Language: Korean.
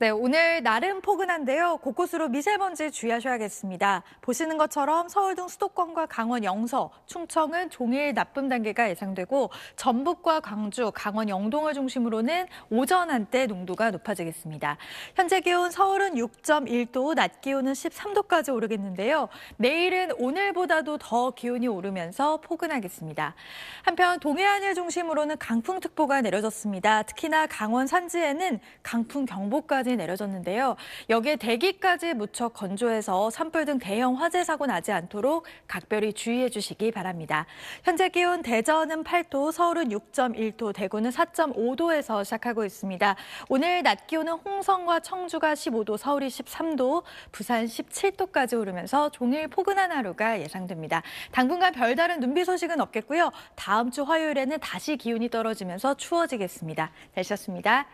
네, 오늘 나름 포근한데요. 곳곳으로 미세먼지 주의하셔야겠습니다. 보시는 것처럼 서울 등 수도권과 강원 영서, 충청은 종일 나쁨 단계가 예상되고 전북과 광주, 강원 영동을 중심으로는 오전 한때 농도가 높아지겠습니다. 현재 기온 서울은 6.1도, 낮 기온은 13도까지 오르겠는데요. 내일은 오늘보다도 더 기온이 오르면서 포근하겠습니다. 한편 동해안을 중심으로는 강풍특보가 내려졌습니다. 특히나 강원 산지에는 강풍 경보까지 1 0까지 내려졌는데요. 여기에 대기까지 무척 건조해서 산불 등 대형 화재 사고 나지 않도록 각별히 주의해 주시기 바랍니다. 현재 기온 대전은 8도, 서울은 6.1도, 대구는 4.5도에서 시작하고 있습니다. 오늘 낮 기온은 홍성과 청주가 15도, 서울이 13도, 부산 17도까지 오르면서 종일 포근한 하루가 예상됩니다. 당분간 별다른 눈비 소식은 없겠고요. 다음 주 화요일에는 다시 기온이 떨어지면서 추워지겠습니다. 잘 쉬었습니다.